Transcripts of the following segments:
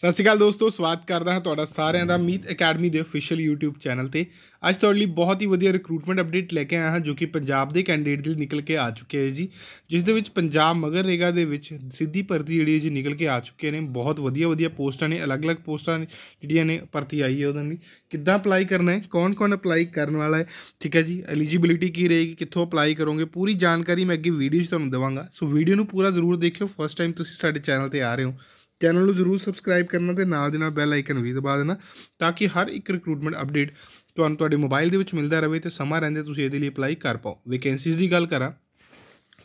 ਸਤਿ ਸ਼੍ਰੀ ਅਕਾਲ ਦੋਸਤੋ ਸਵਾਗਤ ਕਰਦਾ ਹਾਂ ਤੁਹਾਡਾ ਸਾਰਿਆਂ ਦਾ ਮੀਤ ਅਕੈਡਮੀ ਦੇ ਅਫੀਸ਼ੀਅਲ YouTube ਚੈਨਲ ਤੇ ਅੱਜ ਤੁਹਾਡੇ ਲਈ ਬਹੁਤ ਹੀ ਵਧੀਆ ਰਿਕਰੂਟਮੈਂਟ ਅਪਡੇਟ ਲੈ ਕੇ ਆਇਆ ਹਾਂ ਜੋ ਕਿ ਪੰਜਾਬ ਦੇ ਕੈਂਡੀਡੇਟ ਦੇ ਲਈ ਨਿਕਲ ਕੇ ਆ ਚੁੱਕੇ ਹੈ ਜੀ ਜਿਸ ਦੇ ਵਿੱਚ ਪੰਜਾਬ ਮਗਰ ਰੇਗਾ ਦੇ ਵਿੱਚ ਸਿੱਧੀ ਭਰਤੀ ਜਿਹੜੀ ਜੀ ਨਿਕਲ ਕੇ ਆ ਚੁੱਕੇ ਨੇ ਬਹੁਤ ਵਧੀਆ ਵਧੀਆ ਪੋਸਟਾਂ ਨੇ ਅਲੱਗ-ਅਲੱਗ ਪੋਸਟਾਂ ਜਿਹੜੀਆਂ ਨੇ ਭਰਤੀ ਆਈ ਹੈ ਉਹਨਾਂ ਦੀ ਕਿੱਦਾਂ ਅਪਲਾਈ ਕਰਨਾ ਹੈ ਕੌਣ-ਕੌਣ ਅਪਲਾਈ ਕਰਨ ਵਾਲਾ ਹੈ ਠੀਕ ਹੈ ਜੀ ਐਲੀਜੀਬਿਲਿਟੀ ਕੀ ਰਹੇਗੀ ਕਿੱਥੋਂ ਅਪਲਾਈ ਕਰੋਗੇ ਪੂਰੀ ਜਾਣਕਾਰੀ ਮੈਂ ਅੱਗੇ ਵੀਡੀਓ 'ਚ ਤੁਹਾਨੂੰ ਦਵਾਂਗਾ ਸੋ ਵੀਡੀਓ ਨੂੰ ਪੂਰਾ ਜ਼ਰੂਰ ਦੇਖਿਓ ਫਸਟ ਟਾਈਮ ਤੁਸੀਂ ਸਾਡੇ ਚੈਨਲ ਤੇ ਆ ਰਹੇ ਹੋ ਚੈਨਲ ਨੂੰ ਜ਼ਰੂਰ ਸਬਸਕ੍ਰਾਈਬ ਕਰਨਾ ਤੇ ਨਾਲ ਦੇ ਨਾਲ ਬੈਲ ਆਈਕਨ ਵੀ ਦਬਾ ਦੇਣਾ ਤਾਂ ਕਿ ਹਰ ਇੱਕ ਰਿਕਰੂਟਮੈਂਟ ਅਪਡੇਟ ਤੁਹਾਨੂੰ ਤੁਹਾਡੇ ਮੋਬਾਈਲ ਦੇ ਵਿੱਚ ਮਿਲਦਾ ਰਹੇ ਤੇ ਸਮਾਂ ਰਹਿੰਦੇ ਤੁਸੀਂ ਇਹਦੇ ਲਈ ਅਪਲਾਈ ਕਰ ਪਾਓ ਵੈਕੈਂਸੀਜ਼ ਦੀ ਗੱਲ ਕਰਾਂ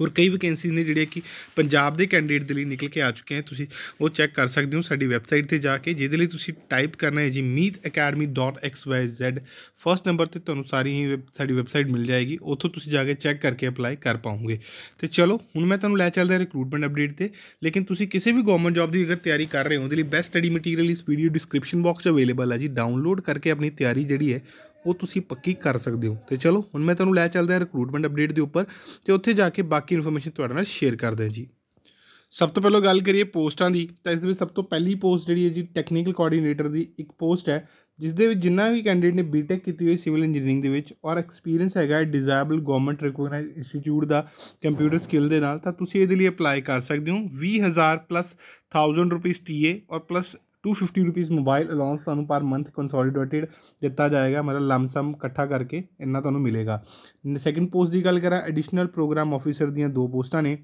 ਹੋਰ ਕਈ ਵੈਕੈਂਸੀਜ਼ ਨੇ ਜਿਹੜੀਆਂ ਕਿ ਪੰਜਾਬ ਦੇ ਕੈਂਡੀਡੇਟ ਦੇ ਲਈ ਨਿਕਲ ਕੇ ਆ ਚੁੱਕੇ ਹਨ ਤੁਸੀਂ ਉਹ ਚੈੱਕ ਕਰ ਸਕਦੇ ਹੋ ਸਾਡੀ ਵੈਬਸਾਈਟ ਤੇ ਜਾ ਕੇ ਜਿਹਦੇ ਲਈ ਤੁਸੀਂ ਟਾਈਪ ਕਰਨਾ ਹੈ ਜੀ meetacademy.xyz ਫਸਟ ਨੰਬਰ ਤੇ ਤੁਹਾਨੂੰ ਸਾਰੀ ਹੀ ਸਾਡੀ ਵੈਬਸਾਈਟ ਮਿਲ ਜਾਏਗੀ ਉੱਥੋਂ ਤੁਸੀਂ ਜਾ ਕੇ ਚੈੱਕ ਕਰਕੇ ਅਪਲਾਈ ਕਰ ਪਾਉਂਗੇ ਤੇ ਚਲੋ ਹੁਣ ਮੈਂ ਤੁਹਾਨੂੰ ਲੈ ਚੱਲਦਾ ਰਿਕਰੂਟਮੈਂਟ ਅਪਡੇਟ ਤੇ ਲੇਕਿਨ ਤੁਸੀਂ ਕਿਸੇ ਵੀ ਗਵਰਨਮੈਂਟ ਜੌਬ ਦੀ ਅਗਰ ਤਿਆਰੀ ਕਰ ਰਹੇ ਹੋ ਉਹਦੇ ਲਈ ਬੈਸਟ ਸਟੱਡੀ ਮਟੀਰੀਅਲ ਇਸ ਵੀਡੀਓ ਡਿਸਕ੍ਰਿਪਸ਼ਨ ਬਾਕਸ ਅਵੇਲੇਬਲ ਹੈ ਜੀ ਡਾਊਨਲੋਡ ਕਰਕੇ ਆਪਣੀ ਤਿਆਰੀ ਜਿਹੜੀ ਹੈ ਉਹ ਤੁਸੀਂ ਪੱਕੀ ਕਰ ਸਕਦੇ ਹੋ ਤੇ ਚਲੋ ਹੁਣ ਮੈਂ ਤੁਹਾਨੂੰ ਲੈ ਚੱਲਦਾ ਹਾਂ ਰਿਕਰੂਟਮੈਂਟ ਅਪਡੇਟ ਦੇ ਉੱਪਰ ਤੇ ਉੱਥੇ ਜਾ ਕੇ ਬਾਕੀ ਇਨਫੋਰਮੇਸ਼ਨ ਤੁਹਾਡੇ ਨਾਲ ਸ਼ੇਅਰ ਕਰਦੇ ਹਾਂ ਜੀ ਸਭ ਤੋਂ ਪਹਿਲਾਂ ਗੱਲ ਕਰੀਏ ਪੋਸਟਾਂ ਦੀ ਤਾਂ ਇਸ ਵਿੱਚ ਸਭ ਤੋਂ ਪਹਿਲੀ ਪੋਸਟ ਜਿਹੜੀ ਹੈ ਜੀ ਟੈਕਨੀਕਲ ਕੋਆਰਡੀਨੇਟਰ ਦੀ ਇੱਕ ਪੋਸਟ ਹੈ ਜਿਸ ਦੇ ਵਿੱਚ ਜਿੰਨਾ ਵੀ ਕੈਂਡੀਡੇਟ ਨੇ ਬੀਟੈਕ ਕੀਤੀ ਹੋਈ ਸਿਵਲ ਇੰਜੀਨੀਅਰਿੰਗ ਦੇ ਵਿੱਚ ਔਰ ਐਕਸਪੀਰੀਅੰਸ ਹੈਗਾ ਹੈ ਡਿਜ਼ਾਇਰਬਲ ਗਵਰਨਮੈਂਟ ਰੈਕਗਨਾਈਜ਼ਡ ਇੰਸਟੀਚਿਊਟ ਦਾ ਕੰਪਿਊਟਰ ਸਕਿੱਲ ਦੇ ਨਾਲ ਤਾਂ ਤੁਸੀਂ ਇਹਦੇ ਲਈ ਅਪਲਾਈ ਕਰ ਸਕਦੇ ਹੋ 20000 ਪਲੱਸ 1000 ਰੁਪਏ ਟੀਏ ਔਰ ਪਲੱਸ 250 ਰੁਪਏ ਮੋਬਾਈਲ ਅਲਾਉਂਸ ਤੁਹਾਨੂੰ ਪਰ ਮੰਥ ਕੰਸੋਲੀਡੇਟਡ ਦਿੱਤਾ ਜਾਏਗਾ ਮਤਲਬ ਲਮਸਮ ਇਕੱਠਾ ਕਰਕੇ ਇੰਨਾ ਤੁਹਾਨੂੰ ਮਿਲੇਗਾ ਸੈਕੰਡ ਪੋਸਟ ਦੀ ਗੱਲ ਕਰਾਂ ਐਡੀਸ਼ਨਲ ਪ੍ਰੋਗਰਾਮ ਆਫੀਸਰ ਦੀਆਂ ਦੋ ਪੋਸਟਾਂ ਨੇ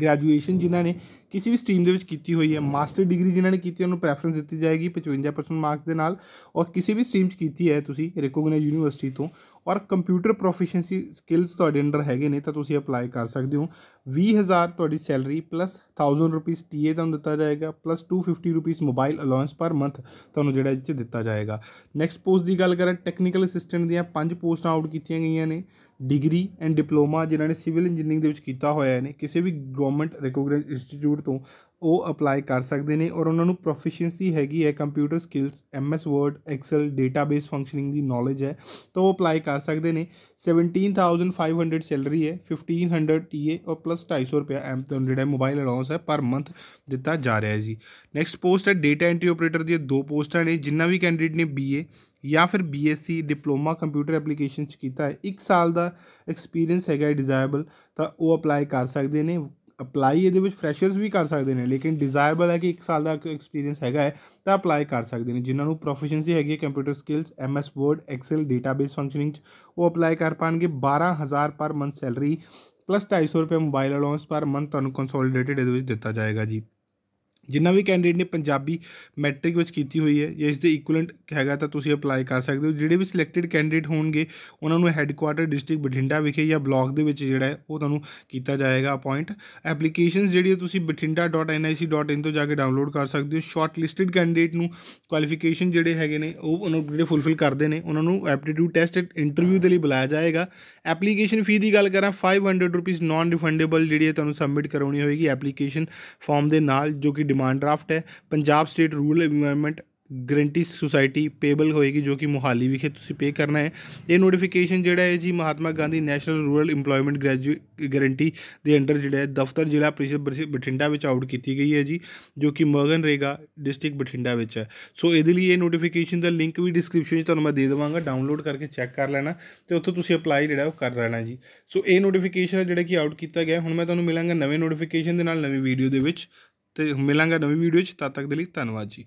ਗ੍ਰੈਜੂਏਸ਼ਨ ਜਿਨ੍ਹਾਂ ਨੇ ਕਿਸੇ ਵੀ ਸਟਰੀਮ ਦੇ ਵਿੱਚ ਕੀਤੀ ਹੋਈ ਹੈ ਮਾਸਟਰ ਡਿਗਰੀ ਜਿਨ੍ਹਾਂ ਨੇ ਕੀਤੀ ਉਹਨੂੰ ਪ੍ਰੈਫਰੈਂਸ ਦਿੱਤੀ ਜਾਏਗੀ 55% ਮਾਰਕਸ ਦੇ ਨਾਲ ਔਰ ਕਿਸੇ ਵੀ ਸਟਰੀਮ 'ਚ ਕੀਤੀ ਹੈ ਤੁਸੀਂ ਰਿਕੋਗਨਾਈਜ਼ ਯੂਨੀਵਰਸਿਟੀ ਤੋਂ ਔਰ ਕੰਪਿਊਟਰ ਪ੍ਰੋਫੀਸ਼ੀਐਂਸੀ ਸਕਿੱਲਸ ਤੁਹਾਡੇ ਅੰਡਰ ਹੈਗੇ ਨੇ ਤਾਂ ਤੁਸੀਂ ਅਪਲਾਈ ਕਰ ਸਕਦੇ ਹੋ 20000 ਤੁਹਾਡੀ ਸੈਲਰੀ ਪਲੱਸ 1000 ਰੁਪਏ ਟੀਏ ਤੁਹਾਨੂੰ ਦਿੱਤਾ ਜਾਏਗਾ ਪਲੱਸ 250 ਰੁਪਏ ਮੋਬਾਈਲ ਅਲਾਉਂਸ ਪਰ ਮੰਥ ਤੁਹਾਨੂੰ ਜਿਹੜਾ ਇਹ ਚ ਦਿੱਤਾ ਜਾਏਗਾ ਨੈਕਸਟ ਪੋਸਟ ਦੀ ਗੱਲ ਕਰਾਂ ਟੈਕਨੀਕਲ ਅਸਿਸਟੈਂਟ ਦੀਆਂ ਪੰਜ ਪੋਸਟਾਂ ਆਊਟ ਕੀਤੀਆਂ ਗਈਆਂ ਨੇ ਡਿਗਰੀ ਐਂਡ ਡਿਪਲੋਮਾ ਜਿਨ੍ਹਾਂ ਨੇ ਸਿਵਲ ਇੰਜੀਨੀਅਰਿੰਗ ਦੇ ਵਿੱਚ ਕੀਤਾ ਹੋਇਆ ਹੈ ਨੇ ਕਿਸੇ ਵੀ ਗਵਰਨਮੈਂਟ ਰੈਕੋਗਨਾਈਜ਼ਡ ਇੰਸਟੀਚਿਊਟ ਤੋਂ ਉਹ ਅਪਲਾਈ ਕਰ ਸਕਦੇ ਨੇ ਔਰ ਉਹਨਾਂ ਨੂੰ ਪ੍ਰੋਫੀਸ਼ੀਐਂਸੀ ਹੈਗੀ ਹੈ computer skills MS Word Excel database functioning ਦੀ ਨੌਲੇਜ ਹੈ ਤਾਂ ਉਹ ਅਪਲਾਈ ਕਰ ਸਕਦੇ ਨੇ 17500 ਸੈਲਰੀ ਹੈ 1500 ਟੀਏ ਔਰ ਪਲੱਸ 250 ਰੁਪਿਆ ਐਮ ਤੋਂ ਜਿਹੜਾ ਮੋਬਾਈਲ ਅਲਾਉਂਸ ਹੈ ਪਰ ਮੰਥ ਦਿੱਤਾ ਜਾ ਰਿਹਾ ਹੈ ਜੀ ਨੈਕਸਟ ਪੋਸਟ ਹੈ ਡੇਟਾ ਐਂਟਰੀ ਆਪਰੇਟਰ ਦੀਆਂ ਦੋ ਪੋਸਟਾਂ ਨੇ ਜਿੰਨਾ ਵੀ ਕੈਂਡੀਡੇਟ ਨੇ ਬੀਏ ਜਾਂ ਫਿਰ ਬੀਐਸਸੀ ਡਿਪਲੋਮਾ ਕੰਪਿਊਟਰ ਐਪਲੀਕੇਸ਼ਨ ਚ ਕੀਤਾ ਹੈ 1 ਸਾਲ ਦਾ ਐਕਸਪੀਰੀਅੰਸ ਹੈਗਾ ਡਿਜ਼ਾਇਰਬਲ ਤਾਂ ਉਹ ਅਪਲਾਈ ਕਰ ਸਕਦੇ ਨੇ ਅਪਲਾਈ ਇਹਦੇ ਵਿੱਚ ਫਰੈਸ਼ਰਸ ਵੀ ਕਰ ਸਕਦੇ ਨੇ ਲੇਕਿਨ ਡਿਜ਼ਾਇਰਬਲ ਹੈ ਕਿ 1 ਸਾਲ ਦਾ ਐਕਸਪੀਰੀਅੰਸ ਹੈਗਾ ਹੈ ਤਾਂ ਅਪਲਾਈ ਕਰ ਸਕਦੇ ਨੇ ਜਿਨ੍ਹਾਂ ਨੂੰ ਪ੍ਰੋਫੀਸ਼ੀਐਂਸੀ ਹੈਗੀ ਹੈ computer skills MS Word Excel database functioning ਚ ਉਹ ਅਪਲਾਈ ਕਰ ਪਾਣਗੇ 12000 ਪਰ ਮੰਥ ਸੈਲਰੀ ਪਲੱਸ 250 ਰੁਪਏ ਮੋਬਾਈਲ ਅਲਾਉਂਸ ਪਰ ਮੰਥ ਤੁਹਾਨੂੰ ਕੰਸੋਲੀਡੇਟਡ ਇਹਦੇ ਵਿੱਚ ਦਿੱਤਾ ਜਾਏਗਾ ਜੀ ਜਿੰਨਾ ਵੀ ਕੈਂਡੀਡੇਟ ਨੇ ਪੰਜਾਬੀ ਮੈਟ੍ਰਿਕ ਵਿੱਚ ਕੀਤੀ ਹੋਈ ਹੈ ਜਾਂ ਇਸ ਦੇ ਇਕੁਇਲੈਂਟ ਹੈਗਾ ਤਾਂ ਤੁਸੀਂ ਅਪਲਾਈ ਕਰ ਸਕਦੇ ਹੋ ਜਿਹੜੇ ਵੀ ਸਿਲੈਕਟਡ ਕੈਂਡੀਡੇਟ ਹੋਣਗੇ ਉਹਨਾਂ ਨੂੰ ਹੈੱਡਕੁਆਰਟਰ ਡਿਸਟ੍ਰਿਕਟ ਬਠਿੰਡਾ ਵਿਖੇ ਜਾਂ ਬਲਾਕ ਦੇ ਵਿੱਚ ਜਿਹੜਾ ਹੈ ਉਹ ਤੁਹਾਨੂੰ ਕੀਤਾ ਜਾਏਗਾ ਅਪਾਇੰਟ ਐਪਲੀਕੇਸ਼ਨਸ ਜਿਹੜੀ ਤੁਸੀਂ ਬਠਿੰਡਾ.nic.in ਤੋਂ ਜਾ ਕੇ ਡਾਊਨਲੋਡ ਕਰ ਸਕਦੇ ਹੋ ਸ਼ਾਰਟ ਲਿਸਟਡ ਕੈਂਡੀਡੇਟ ਨੂੰ ਕੁਆਲੀਫਿਕੇਸ਼ਨ ਜਿਹੜੇ ਹੈਗੇ ਨੇ ਉਹ ਉਹਨਾਂ ਜਿਹੜੇ ਫੁੱਲਫਿਲ ਕਰਦੇ ਨੇ ਉਹਨਾਂ ਨੂੰ ਐਪਟੀਟਿਊਡ ਟੈਸਟ ਇੰਟਰਵਿਊ ਦੇ ਲਈ ਬੁਲਾਇਆ ਜਾਏਗਾ ਐਪਲੀਕੇਸ਼ਨ ਫੀ ਦੀ ਗੱਲ ਕਰਾਂ 500 ਰੁਪਏ ਨਾਨ ਰਿਫੰਡੇਬਲ ਜਿਹੜੀ ਹੈ ਤੁਹਾਨੂੰ ਸਬਮਿਟ ਕਰਾਉਣੀ ਹੋਏਗੀ ਐਪਲੀਕੇਸ਼ਨ ਫਾਰਮ ਦੇ ਨਾਲ ਜੋ ਕਿ ਡਿਮਾਂਡ ਡਰਾਫਟ ਹੈ Punjab state rural environment guarantee society payable ਹੋਏਗੀ ਜੋ ਕਿ ਮੁਹਾਲੀ ਵਿਖੇ ਤੁਸੀਂ ਪੇ ਕਰਨਾ ਹੈ ਇਹ ਨੋਟੀਫਿਕੇਸ਼ਨ ਜਿਹੜਾ ਹੈ ਜੀ Mahatma Gandhi national rural employment graduate guarantee ਦੇ ਅੰਡਰ ਜਿਹੜਾ ਹੈ ਦਫ਼ਤਰ ਜ਼ਿਲ੍ਹਾ ਪ੍ਰੀਸ਼ਦ ਬਠਿੰਡਾ ਵਿੱਚ ਆਊਟ ਕੀਤੀ ਗਈ ਹੈ ਜੀ ਜੋ ਕਿ ਮਰਗਨ ਰੇਗਾ ਡਿਸਟ੍ਰਿਕਟ ਬਠਿੰਡਾ ਵਿੱਚ ਹੈ ਸੋ ਇਹਦੇ ਲਈ ਇਹ ਨੋਟੀਫਿਕੇਸ਼ਨ ਦਾ ਲਿੰਕ ਵੀ ਡਿਸਕ੍ਰਿਪਸ਼ਨ 'ਚ ਤੁਹਾਨੂੰ ਮੈਂ ਦੇ ਦੇਵਾਂਗਾ ਡਾਊਨਲੋਡ ਕਰਕੇ ਚੈੱਕ ਕਰ ਲੈਣਾ ਤੇ ਉੱਥੋਂ ਤੁਸੀਂ ਅਪਲਾਈ ਜਿਹੜਾ ਉਹ ਕਰ ਲੈਣਾ ਜੀ ਸੋ ਇਹ ਨੋਟੀਫਿਕੇਸ਼ਨ ਜਿਹੜਾ ਕਿ ਆਊਟ ਕੀਤਾ ਗਿਆ ਹੁਣ ਮੈਂ ਤੁਹਾਨੂੰ ਮਿਲਾਂਗਾ ਨਵੇਂ ਨੋਟੀਫਿਕੇਸ਼ਨ ਦੇ ਨਾਲ ਨਵੀਂ ਵੀਡੀਓ ਦੇ ਵਿੱਚ ਤੇ ਮਿਲਾਂਗਾ ਨਵੀਂ ਵੀਡੀਓ 'ਚ ਤਦ ਤੱਕ ਦੇ ਲਈ ਧੰਨਵਾਦ ਜੀ